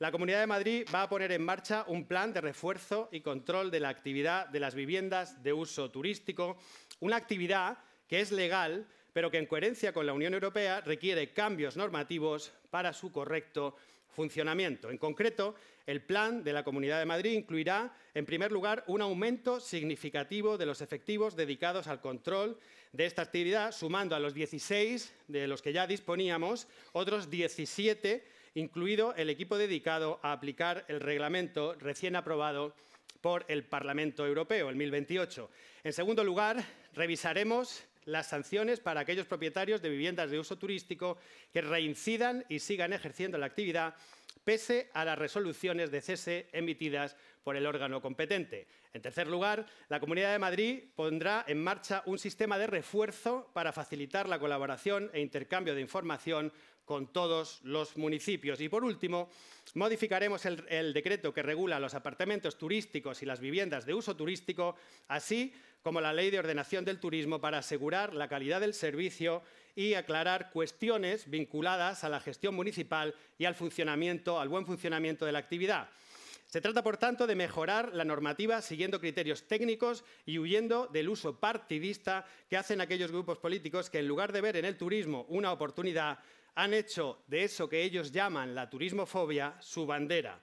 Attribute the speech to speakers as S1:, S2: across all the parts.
S1: La Comunidad de Madrid va a poner en marcha un plan de refuerzo y control de la actividad de las viviendas de uso turístico, una actividad que es legal pero que en coherencia con la Unión Europea requiere cambios normativos para su correcto funcionamiento. En concreto, el plan de la Comunidad de Madrid incluirá, en primer lugar, un aumento significativo de los efectivos dedicados al control de esta actividad, sumando a los 16 de los que ya disponíamos, otros 17, incluido el equipo dedicado a aplicar el reglamento recién aprobado por el Parlamento Europeo, el 1028. En segundo lugar, revisaremos las sanciones para aquellos propietarios de viviendas de uso turístico que reincidan y sigan ejerciendo la actividad pese a las resoluciones de cese emitidas por el órgano competente. En tercer lugar, la Comunidad de Madrid pondrá en marcha un sistema de refuerzo para facilitar la colaboración e intercambio de información con todos los municipios. Y por último, modificaremos el, decreto que regula los apartamentos turísticos y las viviendas de uso turístico, así como la Ley de Ordenación del Turismo para asegurar la calidad del servicio y aclarar cuestiones vinculadas a la gestión municipal y al buen funcionamiento de la actividad. Se trata, por tanto, de mejorar la normativa siguiendo criterios técnicos y huyendo del uso partidista que hacen aquellos grupos políticos que, en lugar de ver en el turismo una oportunidad, han hecho de eso que ellos llaman la turismofobia su bandera.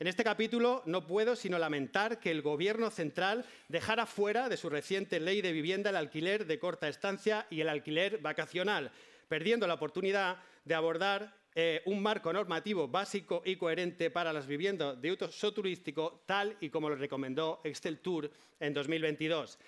S1: En este capítulo no puedo sino lamentar que el Gobierno central dejara fuera de su reciente ley de vivienda el alquiler de corta estancia y el alquiler vacacional, perdiendo la oportunidad de abordar eh, un marco normativo básico y coherente para las viviendas de uso turístico, tal y como lo recomendó Excel Tour en 2022.